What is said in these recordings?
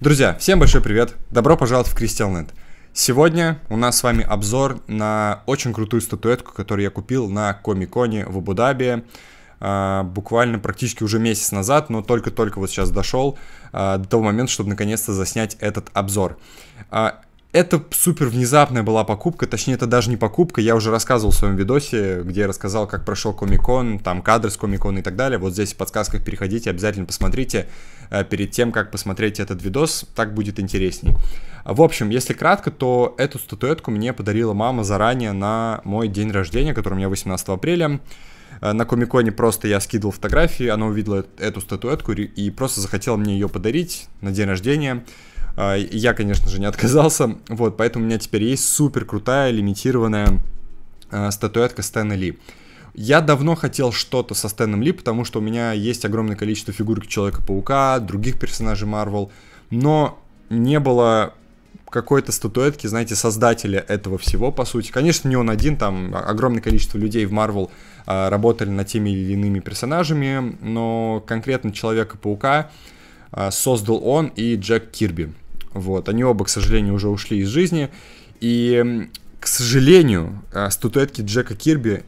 Друзья, всем большой привет! Добро пожаловать в CrystalNet. Сегодня у нас с вами обзор на очень крутую статуэтку, которую я купил на Комиконе в Абу-Даби а, буквально практически уже месяц назад, но только-только вот сейчас дошел а, до того момента, чтобы наконец-то заснять этот обзор. А, это супер внезапная была покупка, точнее, это даже не покупка, я уже рассказывал в своем видосе, где я рассказал, как прошел Комикон, там кадры с Комикона и так далее, вот здесь в подсказках переходите, обязательно посмотрите э, перед тем, как посмотреть этот видос, так будет интересней. А, в общем, если кратко, то эту статуэтку мне подарила мама заранее на мой день рождения, который у меня 18 апреля, э, на Комиконе просто я скидывал фотографии, она увидела эту статуэтку и просто захотела мне ее подарить на день рождения, а, я, конечно же, не отказался, вот, поэтому у меня теперь есть супер крутая лимитированная а, статуэтка Стэна Ли. Я давно хотел что-то со Стэном Ли, потому что у меня есть огромное количество фигурок Человека-паука, других персонажей Марвел, но не было какой-то статуэтки, знаете, создателя этого всего, по сути. Конечно, не он один, там огромное количество людей в Марвел а, работали над теми или иными персонажами, но конкретно Человека-паука создал он и Джек Кирби. Вот, они оба, к сожалению, уже ушли из жизни. И, к сожалению, э, статуэтки Джека Кирби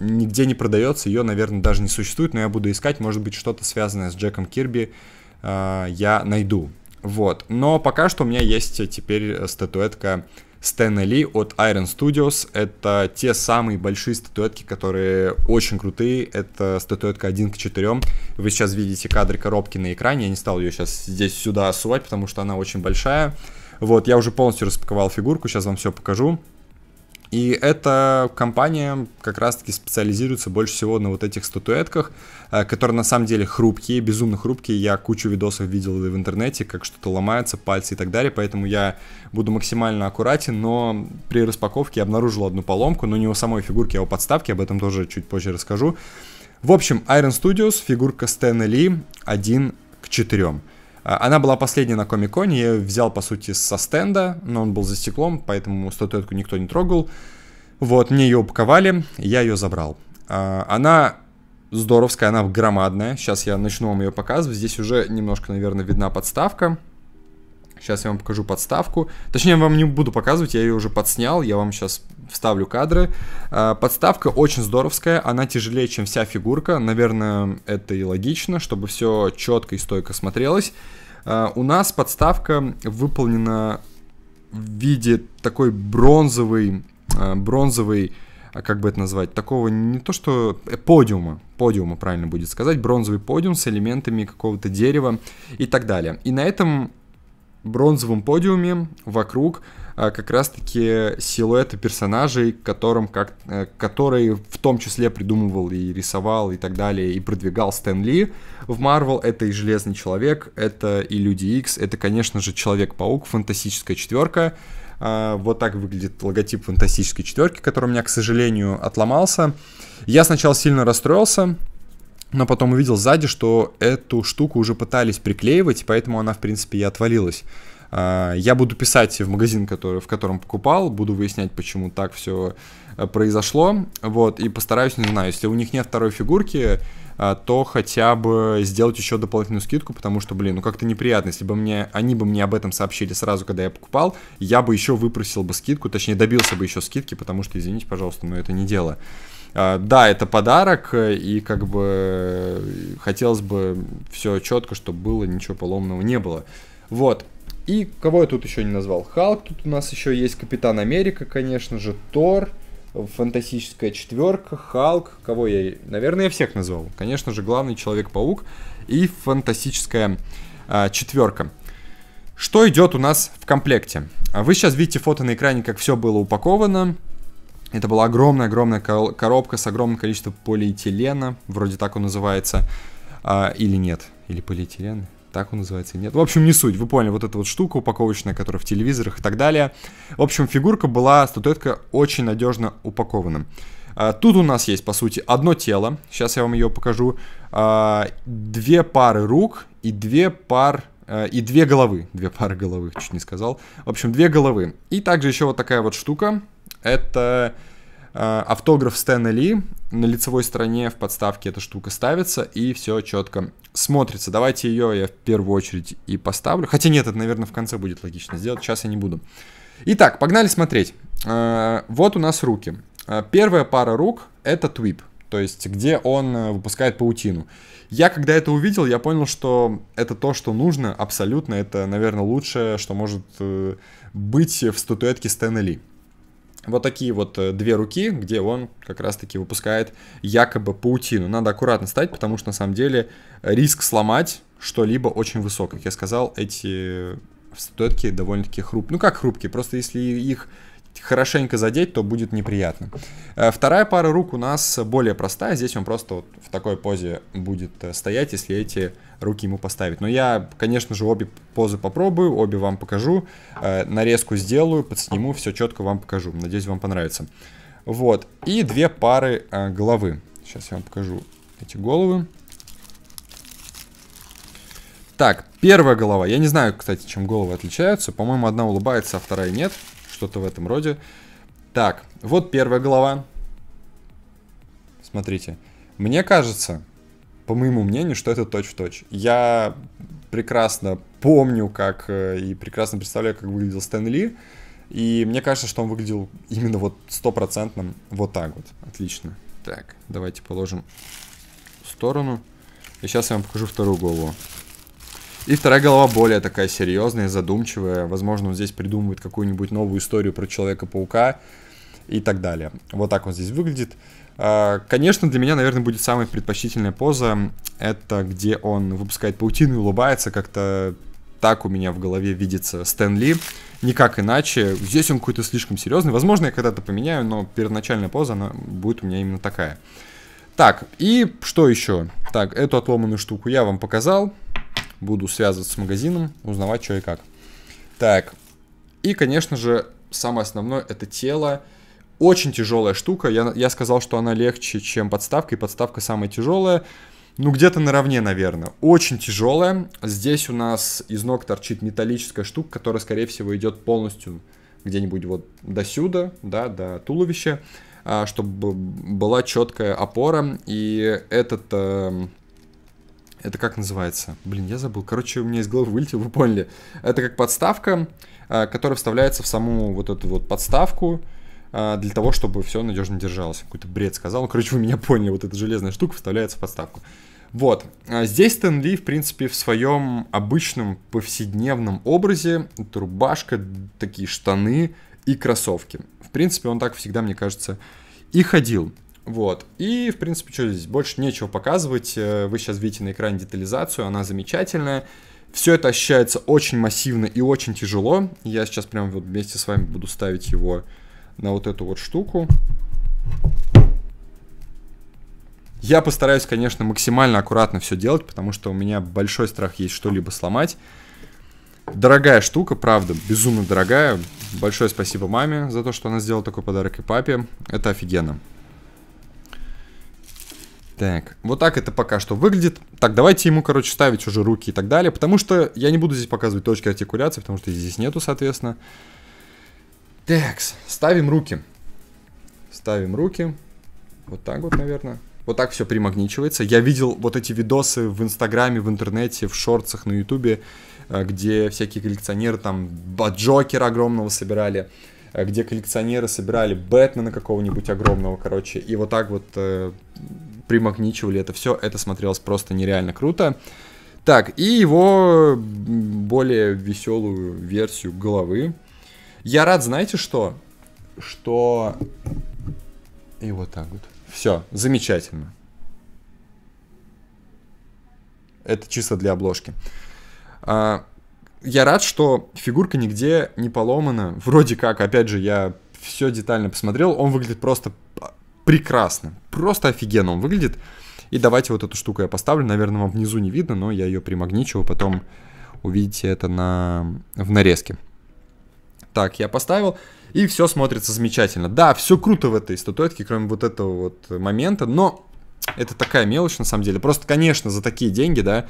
нигде не продается, ее, наверное, даже не существует, но я буду искать, может быть, что-то связанное с Джеком Кирби э, я найду. Вот, но пока что у меня есть теперь э, статуэтка Стэна Ли от Iron Studios. Это те самые большие статуэтки, которые очень крутые. Это статуэтка 1 к 4. Вы сейчас видите кадры коробки на экране. Я не стал ее сейчас здесь сюда сувать, потому что она очень большая. Вот, я уже полностью распаковал фигурку, сейчас вам все покажу. И эта компания как раз-таки специализируется больше всего на вот этих статуэтках, э, которые на самом деле хрупкие, безумно хрупкие. Я кучу видосов видел в интернете, как что-то ломается, пальцы и так далее, поэтому я буду максимально аккуратен, но при распаковке я обнаружил одну поломку, но не у самой фигурки, а у подставки, об этом тоже чуть позже расскажу. В общем, Iron Studios, фигурка Стэна Ли 1 к четырем. А, она была последняя на Комиконе, я ее взял, по сути, со стенда, но он был за стеклом, поэтому статуэтку никто не трогал. Вот, мне ее упаковали, я ее забрал. А, она здоровская, она громадная. Сейчас я начну вам ее показывать. Здесь уже немножко, наверное, видна подставка. Сейчас я вам покажу подставку. Точнее, я вам не буду показывать, я ее уже подснял. Я вам сейчас вставлю кадры. А, подставка очень здоровская, она тяжелее, чем вся фигурка. Наверное, это и логично, чтобы все четко и стойко смотрелось. А, у нас подставка выполнена в виде такой бронзовый, а, бронзовый как бы это назвать, такого не то что э, подиума, подиума правильно будет сказать, бронзовый подиум с элементами какого-то дерева и так далее. И на этом бронзовом подиуме вокруг а, как раз-таки силуэты персонажей, которым как, э, которые в том числе придумывал и рисовал и так далее, и продвигал Стэн Ли в Марвел. Это и Железный Человек, это и Люди Икс, это, конечно же, Человек-паук, Фантастическая Четверка. А, вот так выглядит логотип Фантастической Четверки, который у меня, к сожалению, отломался. Я сначала сильно расстроился, но потом увидел сзади, что эту штуку уже пытались приклеивать, поэтому она, в принципе, и отвалилась. А, я буду писать в магазин, который, в котором покупал, буду выяснять, почему так все э, произошло, вот, и постараюсь, не знаю, если у них нет второй фигурки, а, то хотя бы сделать еще дополнительную скидку, потому что, блин, ну как-то неприятно, если бы мне, они бы мне об этом сообщили сразу, когда я покупал, я бы еще выпросил бы скидку, точнее добился бы еще скидки, потому что, извините, пожалуйста, но это не дело. А, да, это подарок, э, и как бы э, хотелось бы все четко, чтобы было, ничего поломного не было. Вот. И кого я тут еще не назвал? Халк, тут у нас еще есть Капитан Америка, конечно же, Тор, Фантастическая четверка, Халк, кого я, наверное, я всех назвал. Конечно же, главный Человек-паук и Фантастическая э, а, четверка. Что идет у нас в комплекте? Вы сейчас видите фото на экране, как все было упаковано. Это была огромная-огромная коробка с огромным количеством полиэтилена, вроде так он называется, а, или нет, или полиэтилен, так он называется, нет. В общем, не суть, вы поняли, вот эта вот штука упаковочная, которая в телевизорах и так далее. В общем, фигурка была, статуэтка очень надежно упакована. А, тут у нас есть, по сути, одно тело. Сейчас я вам ее покажу. А, две пары рук и две пары э, и две головы. Две пары головы, чуть не сказал. В общем, две головы. И также еще вот такая вот штука. Это э, автограф Стэна Ли на лицевой стороне в подставке эта штука ставится, и все четко смотрится. Давайте ее я в первую очередь и поставлю. Хотя нет, это, наверное, в конце будет логично сделать. Сейчас я не буду. Итак, погнали смотреть. Э, вот у нас руки. Э, первая пара рук — это твип, то есть где он выпускает паутину. Я, когда это увидел, я понял, что это то, что нужно абсолютно. Это, наверное, лучшее, что может быть в статуэтке Стэна Ли вот такие вот э, две руки, где он как раз-таки выпускает якобы паутину. Надо аккуратно стать, потому что на самом деле риск сломать что-либо очень высок. Как я сказал, эти статуэтки довольно-таки хрупкие. Ну как хрупкие, просто если их хорошенько задеть, то будет неприятно. Э, вторая пара рук у нас более простая. Здесь он просто вот в такой позе будет э, стоять, если эти руки ему поставить. Но я, конечно же, обе позы попробую, обе вам покажу, э, нарезку сделаю, подсниму, все четко вам покажу. Надеюсь, вам понравится. Вот, и две пары э, головы. Сейчас я вам покажу эти головы. Так, первая голова. Я не знаю, кстати, чем головы отличаются. По-моему, одна улыбается, а вторая нет. Что-то в этом роде. Так, вот первая голова. Смотрите. Мне кажется, по моему мнению, что это точь-в-точь. -точь. Я прекрасно помню, как э, и прекрасно представляю, как выглядел Стэн Ли. И мне кажется, что он выглядел именно вот стопроцентным вот так вот. Отлично. Так, давайте положим в сторону. И сейчас я вам покажу вторую голову. И вторая голова более такая серьезная, задумчивая. Возможно, он здесь придумывает какую-нибудь новую историю про Человека-паука и так далее. Вот так он здесь выглядит. А, конечно, для меня, наверное, будет самая предпочтительная поза, это где он выпускает паутину и улыбается, как-то так у меня в голове видится Стэн Ли, никак иначе. Здесь он какой-то слишком серьезный, возможно, я когда-то поменяю, но первоначальная поза, она будет у меня именно такая. Так, и что еще? Так, эту отломанную штуку я вам показал, буду связываться с магазином, узнавать, что и как. Так, и, конечно же, самое основное это тело. Очень тяжелая штука. Я, я сказал, что она легче, чем подставка, и подставка самая тяжелая. Ну, где-то наравне, наверное. Очень тяжелая. Здесь у нас из ног торчит металлическая штука, которая, скорее всего, идет полностью где-нибудь вот до сюда, да, до туловища, а, чтобы была четкая опора. И этот... Эм, это как называется? Блин, я забыл. Короче, у меня из головы вылетел, вы поняли. Это как подставка, а, которая вставляется в саму вот эту вот подставку а, для того, чтобы все надежно держалось. Какой-то бред сказал. Ну, короче, вы меня поняли, вот эта железная штука вставляется в подставку. Вот. А здесь Стэн Ли, в принципе, в своем обычном повседневном образе, это рубашка, такие штаны и кроссовки. В принципе, он так всегда, мне кажется, и ходил. Вот. И, в принципе, что здесь? Больше нечего показывать. Э, вы сейчас видите на экране детализацию, она замечательная. Все это ощущается очень массивно и очень тяжело. Я сейчас прям вот вместе с вами буду ставить его на вот эту вот штуку. Я постараюсь, конечно, максимально аккуратно все делать, потому что у меня большой страх есть что-либо сломать. Дорогая штука, правда, безумно дорогая. Большое спасибо маме за то, что она сделала такой подарок и папе. Это офигенно. Так, вот так это пока что выглядит. Так, давайте ему, короче, ставить уже руки и так далее, потому что я не буду здесь показывать точки артикуляции, потому что здесь нету, соответственно. Такс, ставим руки. Ставим руки. Вот так вот, наверное. Вот так все примагничивается. Я видел вот эти видосы в Инстаграме, в интернете, в шорцах на Ютубе, э, где всякие коллекционеры там Джокера огромного собирали, э, где коллекционеры собирали Бэтмена какого-нибудь огромного, короче. И вот так вот э, примагничивали это все. Это смотрелось просто нереально круто. Так, и его более веселую версию головы я рад, знаете что? Что... И вот так вот. Все, замечательно. Это чисто для обложки. А, я рад, что фигурка нигде не поломана. Вроде как, опять же, я все детально посмотрел. Он выглядит просто прекрасно. Просто офигенно он выглядит. И давайте вот эту штуку я поставлю. Наверное, вам внизу не видно, но я ее примагничиваю. Потом увидите это на... в нарезке. Так, я поставил, и все смотрится замечательно. Да, все круто в этой статуэтке, кроме вот этого вот момента, но это такая мелочь на самом деле. Просто, конечно, за такие деньги, да,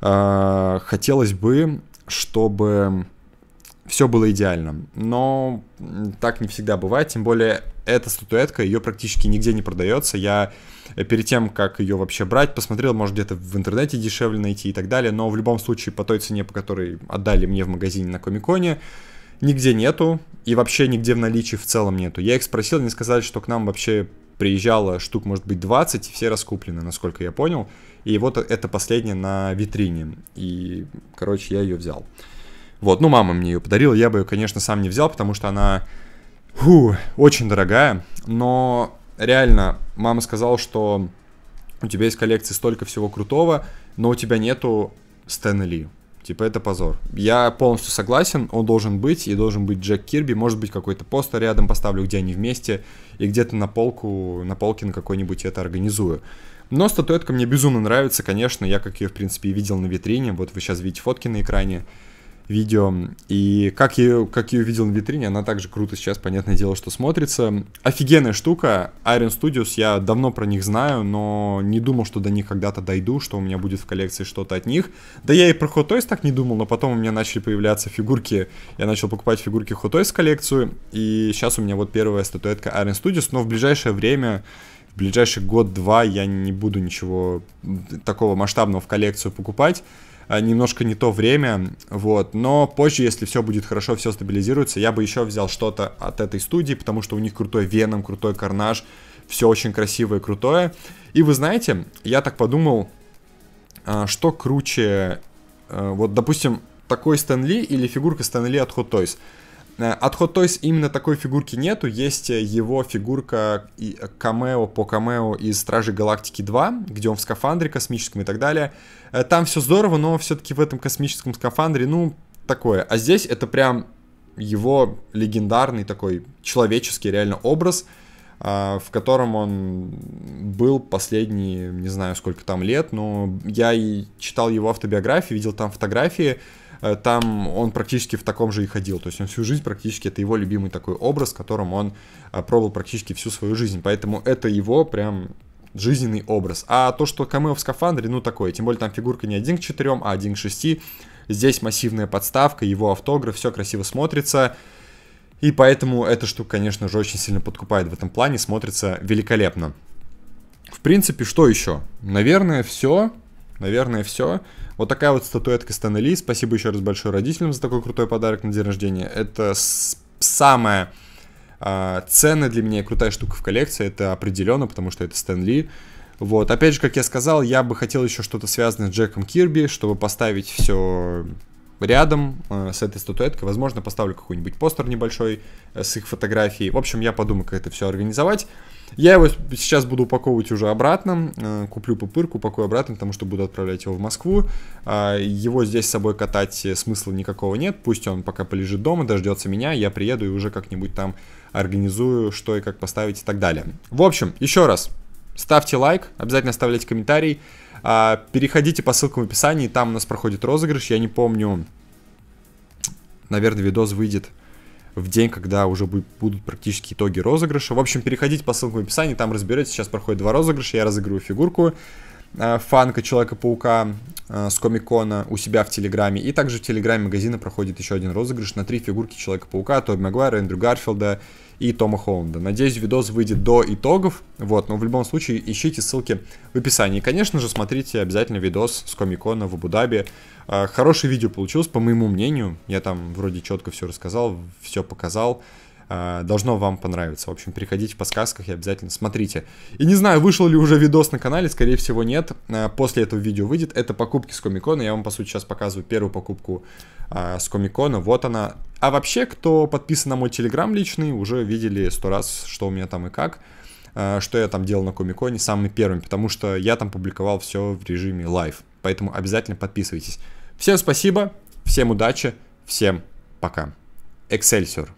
э, хотелось бы, чтобы все было идеально. Но так не всегда бывает, тем более эта статуэтка, ее практически нигде не продается. Я э, перед тем, как ее вообще брать, посмотрел, может где-то в интернете дешевле найти и так далее, но в любом случае по той цене, по которой отдали мне в магазине на Комиконе, коне нигде нету, и вообще нигде в наличии в целом нету. Я их спросил, они сказали, что к нам вообще приезжало штук, может быть, 20, все раскуплены, насколько я понял. И вот это последняя на витрине. И, короче, я ее взял. Вот, ну, мама мне ее подарила, я бы ее, конечно, сам не взял, потому что она, фу, очень дорогая. Но реально, мама сказала, что у тебя есть коллекции столько всего крутого, но у тебя нету Стэна Ли. Типа, это позор. Я полностью согласен, он должен быть, и должен быть Джек Кирби. Может быть, какой-то постер рядом поставлю, где они вместе, и где-то на полку, на полке на какой-нибудь это организую. Но статуэтка мне безумно нравится, конечно, я как ее, в принципе, и видел на витрине. Вот вы сейчас видите фотки на экране видео. И как я, как я увидел на витрине, она также круто сейчас, понятное дело, что смотрится. Офигенная штука. Iron Studios, я давно про них знаю, но не думал, что до них когда-то дойду, что у меня будет в коллекции что-то от них. Да я и про Hot Toys так не думал, но потом у меня начали появляться фигурки. Я начал покупать фигурки Hot Toys в коллекцию. И сейчас у меня вот первая статуэтка Iron Studios, но в ближайшее время в ближайший год-два я не буду ничего такого масштабного в коллекцию покупать. А, немножко не то время, вот, но позже, если все будет хорошо, все стабилизируется, я бы еще взял что-то от этой студии, потому что у них крутой Веном, крутой Карнаж, все очень красивое и крутое. И вы знаете, я так подумал, а, что круче, э, вот, допустим, такой Стэнли или фигурка Стэнли от Hot Toys – Э, отход Toys именно такой фигурки нету, есть э, его фигурка и э, камео по камео из Стражей Галактики 2, где он в скафандре космическом и так далее. Там все здорово, но все-таки в этом космическом скафандре, ну, такое. А здесь это прям его легендарный такой человеческий реально образ, в котором он был последние, не знаю, сколько там лет, но я и читал его автобиографию, видел там фотографии, Э, там он практически в таком же и ходил. То есть он всю жизнь практически, это его любимый такой образ, которым он э, пробовал практически всю свою жизнь. Поэтому это его прям жизненный образ. А то, что камео в скафандре, ну такое. Тем более там фигурка не 1 к 4, а 1 к 6. Здесь массивная подставка, его автограф, все красиво смотрится. И поэтому эта штука, конечно же, очень сильно подкупает в этом плане, смотрится великолепно. В принципе, что еще? Наверное, все. Наверное, все. Вот такая вот статуэтка Стэна Ли. Спасибо еще раз большое родителям за такой крутой подарок на день рождения. Это самая э, ценная для меня и крутая штука в коллекции. Это определенно, потому что это Стэн Ли. Вот, опять же, как я сказал, я бы хотел еще что-то связанное с Джеком Кирби, чтобы поставить все рядом э, с этой статуэткой. Возможно, поставлю какой-нибудь постер небольшой э, с их фотографией. В общем, я подумаю, как это все организовать. Я его сейчас буду упаковывать уже обратно, э, куплю пупырку, упакую обратно, потому что буду отправлять его в Москву. А, его здесь с собой катать э, смысла никакого нет, пусть он пока полежит дома, дождется меня, я приеду и уже как-нибудь там организую, что и как поставить и так далее. В общем, еще раз, ставьте лайк, обязательно оставляйте комментарий, а, переходите по ссылкам в описании, там у нас проходит розыгрыш, я не помню, наверное, видос выйдет в день, когда уже будут практически итоги розыгрыша. В общем, переходите по ссылке в описании, там разберете. Сейчас проходит два розыгрыша, я разыгрываю фигурку. Э, фанка Человека-паука э, с Комикона у себя в Телеграме. И также в Телеграме магазина проходит еще один розыгрыш на три фигурки Человека-паука, Тоби Магуайра, Эндрю Гарфилда и Тома Холланда. Надеюсь, видос выйдет до итогов, вот, но в любом случае ищите ссылки в описании. И, конечно же, смотрите обязательно видос с Комикона в Абу-Даби. Э, хорошее видео получилось, по моему мнению. Я там вроде четко все рассказал, все показал. А, должно вам понравиться. В общем, приходите в подсказках и обязательно смотрите. И не знаю, вышел ли уже видос на канале, скорее всего нет. А, после этого видео выйдет. Это покупки с Комикона. Я вам, по сути, сейчас показываю первую покупку а, с Комикона. Вот она. А вообще, кто подписан на мой Телеграм личный, уже видели сто раз, что у меня там и как. что я там делал на Комиконе самым первым, потому что я там публиковал все в режиме лайв. Поэтому обязательно подписывайтесь. Всем спасибо, всем удачи, всем пока. Excelsior.